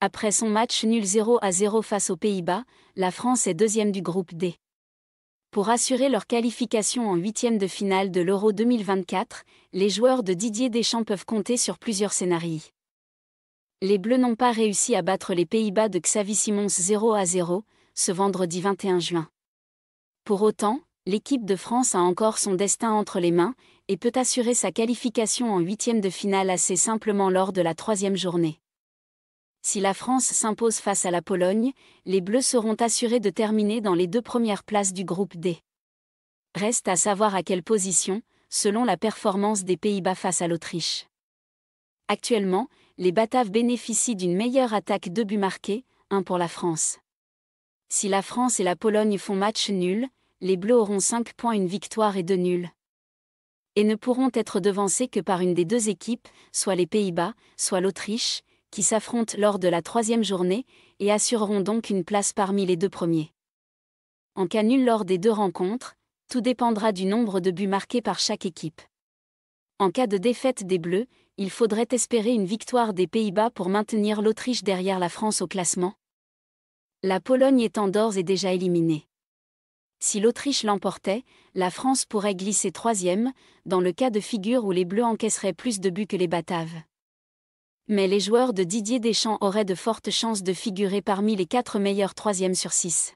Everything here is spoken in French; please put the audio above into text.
Après son match nul 0 à 0 face aux Pays-Bas, la France est deuxième du groupe D. Pour assurer leur qualification en huitième de finale de l'Euro 2024, les joueurs de Didier Deschamps peuvent compter sur plusieurs scénarios. Les Bleus n'ont pas réussi à battre les Pays-Bas de Xavi Simons 0 à 0 ce vendredi 21 juin. Pour autant, l'équipe de France a encore son destin entre les mains et peut assurer sa qualification en huitième de finale assez simplement lors de la troisième journée. Si la France s'impose face à la Pologne, les Bleus seront assurés de terminer dans les deux premières places du groupe D. Reste à savoir à quelle position, selon la performance des Pays-Bas face à l'Autriche. Actuellement, les Bataves bénéficient d'une meilleure attaque de buts marqués, un pour la France. Si la France et la Pologne font match nul, les Bleus auront 5 points, une victoire et deux nuls. Et ne pourront être devancés que par une des deux équipes, soit les Pays-Bas, soit l'Autriche, qui s'affrontent lors de la troisième journée, et assureront donc une place parmi les deux premiers. En cas nul lors des deux rencontres, tout dépendra du nombre de buts marqués par chaque équipe. En cas de défaite des Bleus, il faudrait espérer une victoire des Pays-Bas pour maintenir l'Autriche derrière la France au classement. La Pologne étant d'ores et déjà éliminée. Si l'Autriche l'emportait, la France pourrait glisser troisième, dans le cas de figure où les Bleus encaisseraient plus de buts que les Bataves mais les joueurs de Didier Deschamps auraient de fortes chances de figurer parmi les quatre meilleurs troisièmes sur 6.